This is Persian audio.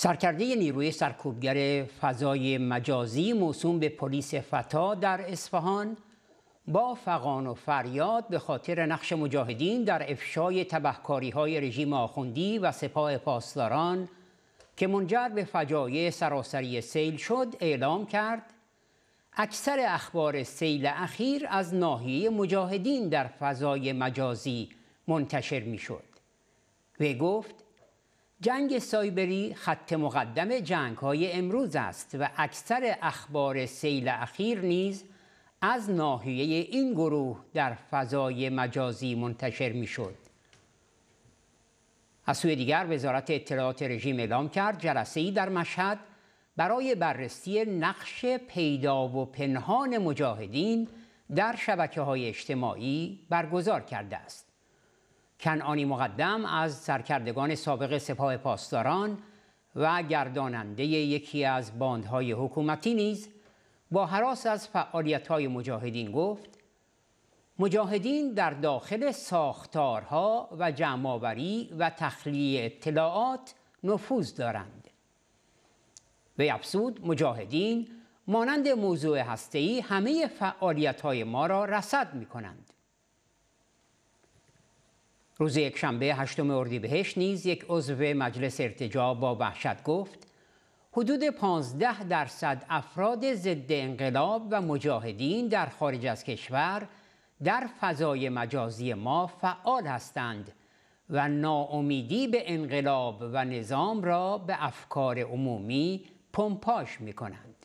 سرکرده نیروی سرکوبگر فضای مجازی موسوم به پلیس فتا در اصفهان با فقان و فریاد به خاطر نقش مجاهدین در افشای تبهکاری های رژیم آخوندی و سپاه پاسداران که منجر به فجایع سراسری سیل شد اعلام کرد اکثر اخبار سیل اخیر از ناحیه مجاهدین در فضای مجازی منتشر می شد. و گفت جنگ سایبری خط مقدم جنگ های امروز است و اکثر اخبار سیل اخیر نیز از ناحیه این گروه در فضای مجازی منتشر می شد. از سوی دیگر وزارت اطلاعات رژیم اعلام کرد جلسه ای در مشهد برای بررسی نقش پیدا و پنهان مجاهدین در شبکه های اجتماعی برگزار کرده است. کنعانی مقدم از سرکردگان سابق سپاه پاسداران و گرداننده یکی از باندهای حکومتی نیز با حراس از فعالیت‌های مجاهدین گفت مجاهدین در داخل ساختارها و جمعآوری و تخلیه اطلاعات نفوذ دارند به افسود مجاهدین مانند موضوع هسته‌ای همه فعالیت‌های ما را رصد می‌کنند روز یکشنبه هشتم اردیبهشت نیز یک عضو مجلس ارتجا با وحشت گفت حدود 15 درصد افراد ضد انقلاب و مجاهدین در خارج از کشور در فضای مجازی ما فعال هستند و ناامیدی به انقلاب و نظام را به افکار عمومی پمپاش می کنند.